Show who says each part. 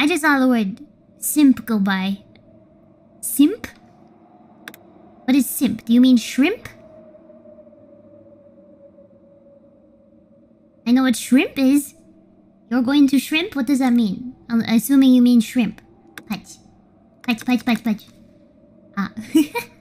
Speaker 1: I just saw the word simp go by. Simp? What is simp? Do you mean shrimp? I know what shrimp is. You're going to shrimp? What does that mean? I'm assuming you mean shrimp. Patch. Patch, patch, patch, Punch!
Speaker 2: Ah.